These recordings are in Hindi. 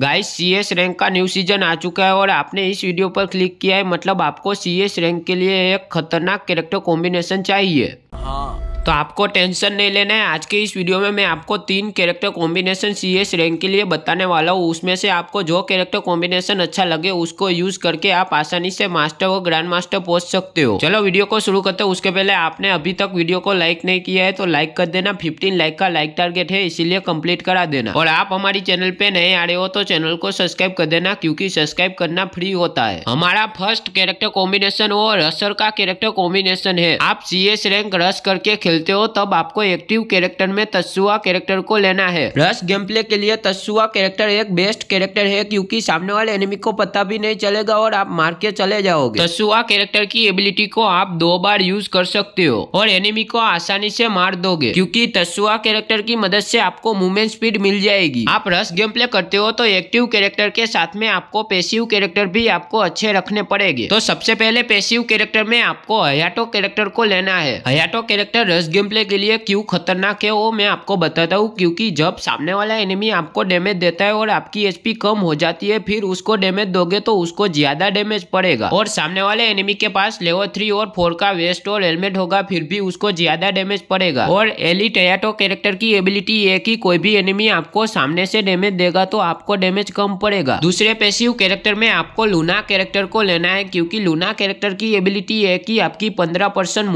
गाइस सी एस रैंक का न्यू सीजन आ चुका है और आपने इस वीडियो पर क्लिक किया है मतलब आपको सी एस रैंक के लिए एक खतरनाक कैरेक्टर कॉम्बिनेशन चाहिए हाँ तो आपको टेंशन नहीं लेना है आज के इस वीडियो में मैं आपको तीन character combination C S rank के लिए बताने वाला हूँ उसमें से आपको जो कैरेक्टर कॉम्बिनेशन अच्छा लगे उसको यूज़ करके आप आसानी से मास्टर और ग्रैंड मास्टर पहुंच सकते हो चलो वीडियो को शुरू करते हो उसके पहले आपने अभी तक वीडियो को लाइक नहीं किया है तो लाइक कर देना फिफ्टीन लाइक का लाइक टारगेट है इसीलिए कम्प्लीट करा देना और आप हमारी चैनल पे नए आ रहे हो तो चैनल को सब्सक्राइब कर देना क्योंकि सब्सक्राइब करना फ्री होता है हमारा फर्स्ट कैरेक्टर कॉम्बिनेशन और रसर का कैरेक्टर कॉम्बिनेशन है आप सी एस रैंक रस करके खेल खेलते हो तब आपको एक्टिव कैरेक्टर में तस्ुआ कैरेक्टर को लेना है रस गेम प्ले के लिए तस्सुआ कैरेक्टर एक बेस्ट कैरेक्टर है क्यूँकी सामने वाले एनिमी को पता भी नहीं चलेगा और आप मार के चले जाओगे तस्सुआ कैरेक्टर की एबिलिटी को आप दो बार यूज कर सकते हो और एनिमी को आसानी से मार दोगे क्योंकि तस्सुआ कैरेक्टर की मदद से आपको मूवमेंट स्पीड मिल जाएगी आप रस गेम प्ले करते हो तो एक्टिव कैरेक्टर के साथ में आपको पेसिव कैरेक्टर भी आपको अच्छे रखने पड़ेगी तो सबसे पहले पेसिव कैरेक्टर में आपको हयाटो कैरेक्टर को लेना है Hayato character rush game play के लिए क्यों खतरनाक है वो मैं आपको बताता हूँ क्योंकि जब सामने वाला एनिमी आपको डैमेज देता है और आपकी एचपी कम हो जाती है फिर उसको डैमेज दोगे तो उसको ज्यादा डैमेज पड़ेगा और सामने वाले एनिमी के पास लेवल थ्री और फोर का वेस्ट और हेलमेट होगा फिर भी उसको ज्यादा डैमेज पड़ेगा और एली टयाटो कैरेक्टर की एबिलिटी है की कोई भी एनिमी आपको सामने से डैमेज देगा तो आपको डैमेज कम पड़ेगा दूसरे पेसिव कैरेक्टर में आपको लूना कैरेक्टर को लेना है क्योंकि लूना कैरेक्टर की एबिलिटी है की आपकी पंद्रह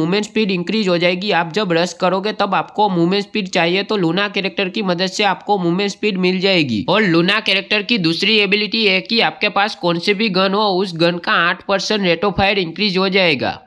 मूवमेंट स्पीड इंक्रीज हो जाएगी आप जब रश करोगे तब आपको मूवमेंट स्पीड चाहिए तो लूना कैरेक्टर की मदद से आपको मूवमेंट स्पीड मिल जाएगी और लूना कैरेक्टर की दूसरी एबिलिटी है कि आपके पास कौन से भी गन हो उस गन का आठ percent rate of fire increase हो जाएगा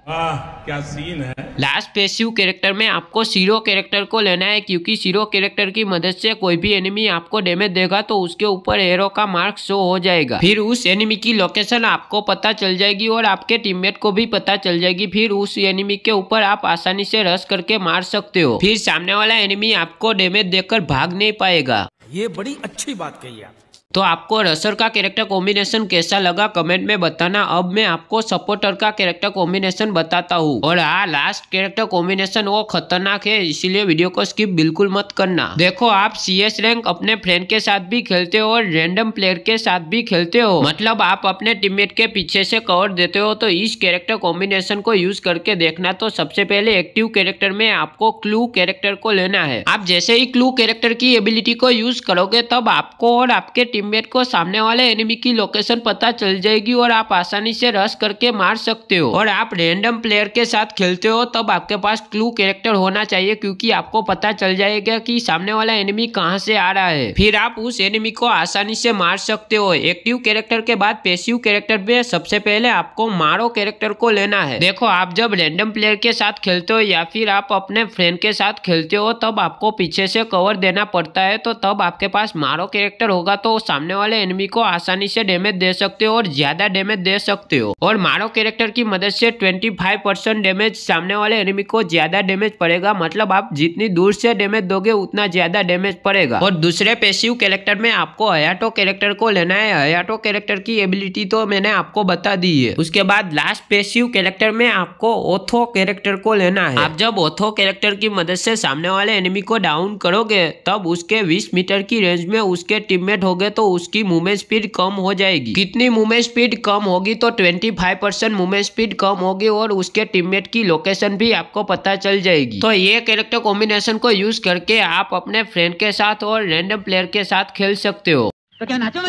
क्या सीन है लास्ट पेसिव कैरेक्टर में आपको सीरो कैरेक्टर को लेना है क्योंकि सीरो कैरेक्टर की मदद से कोई भी एनिमी आपको डैमेज देगा तो उसके ऊपर एरो का मार्क शो हो जाएगा फिर उस एनिमी की लोकेशन आपको पता चल जाएगी और आपके टीममेट को भी पता चल जाएगी फिर उस एनिमी के ऊपर आप आसानी से रस करके करके मार सकते हो फिर सामने वाला एनिमी आपको डैमेज देकर भाग नहीं पाएगा ये बड़ी अच्छी बात कही आप तो आपको रसर का कैरेक्टर कॉम्बिनेशन कैसा लगा कमेंट में बताना अब मैं आपको सपोर्टर का कैरेक्टर कॉम्बिनेशन बताता हूँ और हाँ लास्ट कैरेक्टर कॉम्बिनेशन वो खतरनाक है इसीलिए वीडियो को स्किप बिल्कुल मत करना देखो आप सी एस रैंक अपने फ्रेंड के साथ भी खेलते हो और रेंडम प्लेयर के साथ भी खेलते हो मतलब आप अपने टीम के पीछे से कवर देते हो तो इस कैरेक्टर कॉम्बिनेशन को यूज करके देखना तो सबसे पहले एक्टिव कैरेक्टर में आपको क्लू कैरेक्टर को लेना है आप जैसे ही क्लू कैरेक्टर की एबिलिटी को यूज करोगे तब आपको और आपके टीम टीममेट को सामने वाले एनिमी की लोकेशन पता चल जाएगी और आप आसानी से रश करके मार सकते हो और आप रेंडम प्लेयर के साथ खेलते हो तब आपके पास क्लू कैरेक्टर होना चाहिए क्योंकि आपको पता चल जाएगा कि सामने वाला एनिमी कहाँ से आ रहा है फिर आप उस एनिमी को आसानी से मार सकते हो एक्टिव कैरेक्टर के बाद पेसिव कैरेक्टर में सबसे पहले आपको मारो कैरेक्टर को लेना है देखो आप जब रेंडम प्लेयर के साथ खेलते हो या फिर आप अपने फ्रेंड के साथ खेलते हो तब आपको पीछे से कवर देना पड़ता है तो तब आपके पास मारो कैरेक्टर होगा तो सामने वाले एनमी को आसानी से डैमेज दे सकते हो और ज्यादा डैमेज दे सकते हो और मारो कैरेक्टर की मदद से 25 परसेंट डैमेज सामने वाले एनिमी को ज्यादा डैमेज पड़ेगा मतलब आप जितनी दूर से डैमेज दोगे उतना ज्यादा डैमेज पड़ेगा और दूसरे पेशिव कैरेक्टर में आपको हयाटो कैरेक्टर को लेना है हयाटो कैरेक्टर की एबिलिटी तो मैंने आपको बता दी है उसके बाद लास्ट पेसिव कैरेक्टर में आपको ओथो कैरेक्टर को लेना है आप जब ओथो कैरेक्टर की मदद से सामने वाले एनिमी को डाउन करोगे तब उसके बीस मीटर की रेंज में उसके टीममेट हो गए तो उसकी मूवमेंट स्पीड कम हो जाएगी कितनी मूवमेंट स्पीड कम होगी तो twenty five percent movement speed कम होगी और उसके टीममेट की लोकेशन भी आपको पता चल जाएगी तो ये कैरेक्टर कॉम्बिनेशन को यूज करके आप अपने फ्रेंड के साथ और रेंडम प्लेयर के साथ खेल सकते हो तो क्या नाचो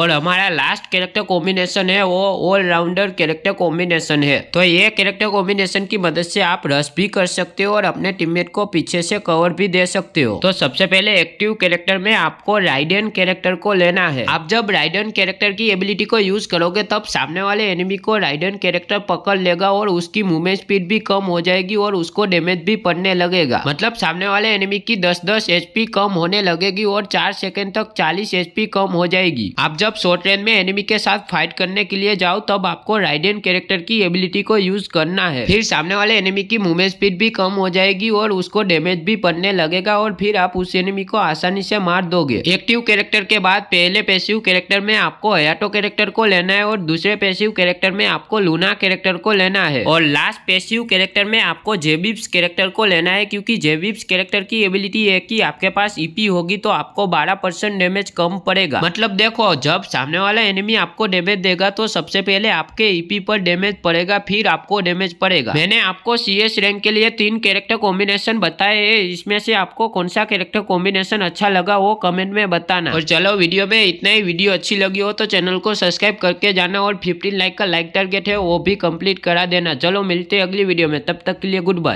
और हमारा लास्ट कैरेक्टर कॉम्बिनेशन है वो ऑलराउंडर कैरेक्टर कॉम्बिनेशन है तो ये कैरेक्टर कॉम्बिनेशन की मदद से आप रस भी कर सकते हो और अपने टीममेट को पीछे से कवर भी दे सकते हो तो सबसे पहले एक्टिव कैरेक्टर में आपको राइडन कैरेक्टर को लेना है आप जब राइडन कैरेक्टर की एबिलिटी को यूज करोगे तब सामने वाले एनिमी को राइडन कैरेक्टर पकड़ लेगा और उसकी मूवमेंट स्पीड भी कम हो जाएगी और उसको डेमेज भी पड़ने लगेगा मतलब सामने वाले एनिमी की दस दस एच कम होने लगेगी और चार सेकेंड तक चालीस एचपी कम हो जाएगी आप जब शॉर्ट रेंज में एनिमी के साथ फाइट करने के लिए जाओ तब आपको राइडेन कैरेक्टर की एबिलिटी को यूज करना है फिर सामने वाले एनिमी की मूवमेंट स्पीड भी कम हो जाएगी और उसको डेमेज भी पड़ने लगेगा और फिर आप उस एनिमी को आसानी से मार दोगे एक्टिव कैरेक्टर के बाद पहले पैसिव कैरेक्टर में आपको हयाटो कैरेक्टर को लेना है और दूसरे पैसिव कैरेक्टर में आपको लूना कैरेक्टर को लेना है और लास्ट पैसिव कैरेक्टर में आपको जेबिप्स कैरेक्टर को लेना है क्योंकि जेबिप्स कैरेक्टर की एबिलिटी है कि आपके पास ईपी e होगी तो आपको बारह परसेंट डेमेज कम कम पड़ेगा मतलब देखो जब सामने वाला एनिमी आपको डेमेज देगा तो सबसे पहले आपके ईपी e पर डेमेज पड़ेगा फिर आपको डेमेज पड़ेगा मैंने आपको एस रैंक के लिए तीन कैरेक्टर कॉम्बिनेशन बताए है इसमें से आपको कौन सा कैरेक्टर कॉम्बिनेशन अच्छा लगा वो कमेंट में बताना और चलो वीडियो में इतना ही वीडियो अच्छी लगी हो तो चैनल को सब्सक्राइब करके जाना और फिफ्टीन लाइक का लाइक टारगेट है वो भी कम्प्लीट करा देना चलो मिलते अगली वीडियो में तब तक के लिए गुड बाय